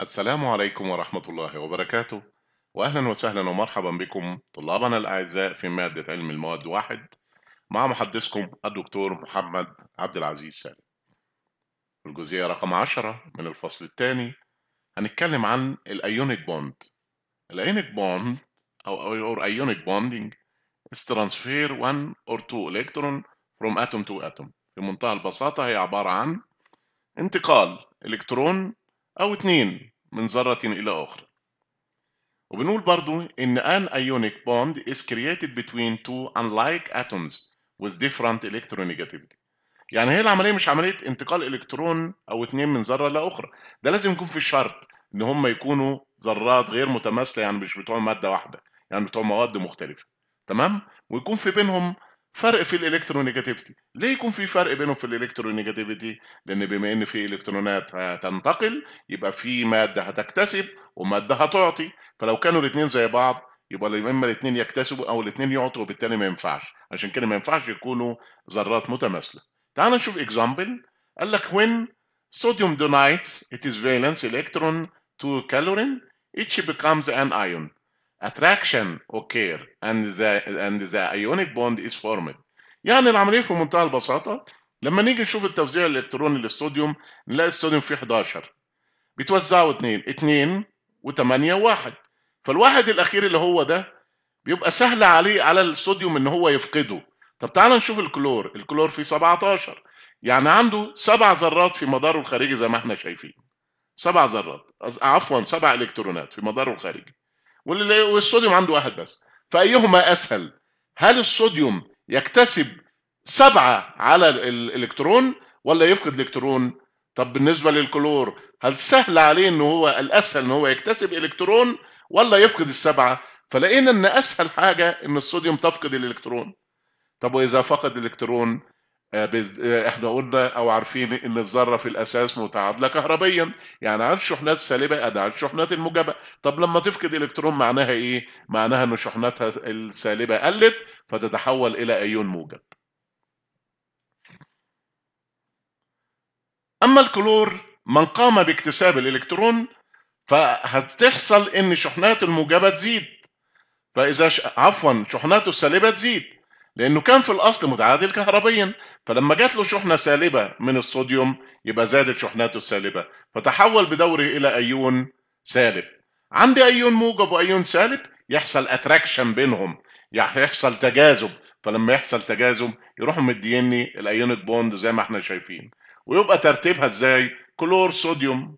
السلام عليكم ورحمة الله وبركاته وأهلا وسهلا ومرحبا بكم طلابنا الأعزاء في مادة علم المواد واحد مع محدثكم الدكتور محمد عبد العزيز سالم الجزئية رقم عشرة من الفصل الثاني هنتكلم عن الأيونيك بوند الأيونيك بوند أو أيونيك بوندينج is transfer one or two electron from atom to atom في منتهى البساطة هي عبارة عن انتقال إلكترون أو اتنين من ذرة إلى أخرى وبنقول برضو إن an ionic bond is created between two unlike atoms with different electronegativity يعني هي العملية مش عملية انتقال إلكترون أو اتنين من ذرة لأخرى ده لازم يكون في شرط إن هم يكونوا ذرات غير متماثلة يعني مش بتوع مادة واحدة يعني بتوع مواد مختلفة تمام ويكون في بينهم فرق في الالكترونيجاتيفيتي ليه يكون في فرق بينهم في الالكترونيجاتيفيتي لان بما ان في الكترونات هتنتقل يبقى في ماده هتكتسب وماده هتعطي فلو كانوا الاثنين زي بعض يبقى يا اما الاثنين يكتسبوا او الاثنين يعطوا وبالتالي ما ينفعش عشان كده ما ينفعش يكونوا ذرات متماثله تعال نشوف اكزامبل قال لك when sodium دونايتس its valence electron to كالورين each becomes an ion attraction occur and the, and the ionic bond is formed. يعني العملية في منتهى البساطة لما نيجي نشوف التوزيع الالكتروني للصوديوم نلاقي الصوديوم فيه 11 بيتوزعوا 2 2 و8 1 فالواحد الأخير اللي هو ده بيبقى سهل عليه على الصوديوم إن هو يفقده طب تعالى نشوف الكلور الكلور فيه 17 يعني عنده سبع ذرات في مداره الخارجي زي ما احنا شايفين سبع ذرات عفوا سبع الكترونات في مداره الخارجي والصوديوم عنده واحد بس فأيهما أسهل هل الصوديوم يكتسب سبعة على الإلكترون ولا يفقد الإلكترون طب بالنسبة للكلور هل سهل عليه ان هو الأسهل ان هو يكتسب إلكترون ولا يفقد السبعة فلقينا أن أسهل حاجة أن الصوديوم تفقد الإلكترون طب وإذا فقد الإلكترون آه، آه، احنا قلنا او عارفين ان الذره في الاساس متعادله كهربيا يعني على الشحنات السالبه ادي على الشحنات الموجبه طب لما تفقد الكترون معناها ايه معناها ان شحناتها السالبه قلت فتتحول الى ايون موجب اما الكلور من قام باكتساب الالكترون فهتحصل ان شحناته الموجبه تزيد فاذا عفوا شحناته السالبه تزيد لأنه كان في الأصل متعادل كهربيا فلما جات له شحنة سالبة من الصوديوم يبقى زادت شحناته السالبة فتحول بدوره إلى أيون سالب عندي أيون موجب وأيون سالب يحصل أتراكشن بينهم يعني يحصل تجاذب فلما يحصل تجاذب يروحوا مديني الايونت بوند زي ما احنا شايفين ويبقى ترتيبها ازاي كلور صوديوم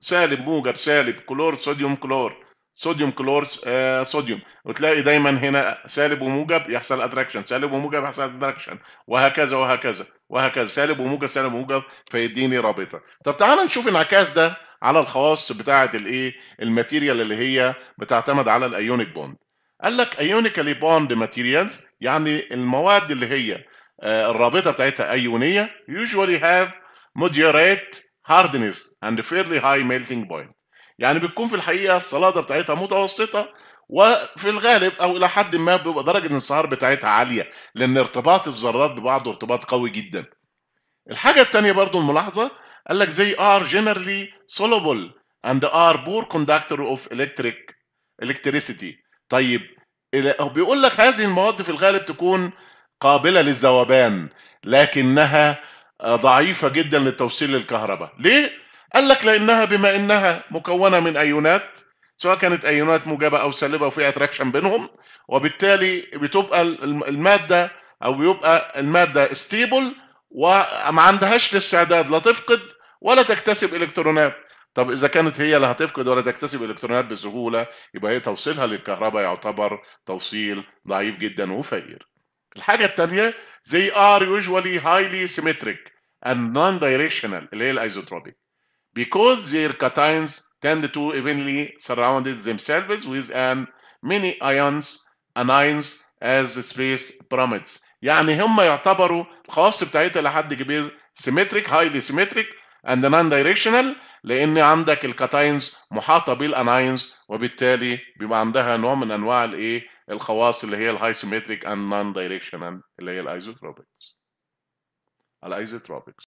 سالب موجب سالب كلور صوديوم كلور صوديوم كلورس صوديوم وتلاقي دايما هنا سالب وموجب يحصل اتراكشن سالب وموجب يحصل اتراكشن وهكذا وهكذا وهكذا سالب وموجب سالب وموجب فيديني رابطه طب تعالى نشوف انعكاس ده على الخواص بتاعه الايه الماتيريال اللي هي بتعتمد على الايونيك بوند قال لك ايونيكالي بوند ماتيريالز يعني المواد اللي هي آه، الرابطه بتاعتها ايونيه يوجوالي هاف moderate hardness and fairly high melting point يعني بتكون في الحقيقه الصلاده بتاعتها متوسطه وفي الغالب او الى حد ما بيبقى درجه الانصهار بتاعتها عاليه لان ارتباط الذرات ببعض ارتباط قوي جدا الحاجه الثانيه برضو الملاحظه قال لك زي ار جنرالي سولوبل اند ار بور كوندكتور اوف الكتريك الكتريسيتي طيب بيقول لك هذه المواد في الغالب تكون قابلة للذوبان لكنها آه، ضعيفة جدا للتوصيل للكهرباء ليه؟ قال لك لانها بما انها مكونه من ايونات سواء كانت ايونات موجبه او سالبه وفي اتراكشن بينهم وبالتالي بتبقى الماده او بيبقى الماده ستيبل وما عندهاش الاستعداد لا تفقد ولا تكتسب الكترونات طب اذا كانت هي لا هتفقد ولا تكتسب الكترونات بسهوله يبقى هي توصيلها للكهرباء يعتبر توصيل ضعيف جدا وفقير الحاجه الثانيه زي ار يوجوالي هايلي سيمتريك and non-directional اللي هي الايزوتروبيك because their cations tend to evenly surround themselves with an many ions anions as the space pyramids يعني هم يعتبروا الخواص بتاعتها لحد كبير symmetric highly symmetric and non directional لان عندك الكاتاينز محاطه بالانايونز وبالتالي بيبقى عندها نوع من انواع الايه الخواص اللي هي الهاي سيمتريك اند نون دايركشنال اللي هي الايزوتروبكس الايزوتروبكس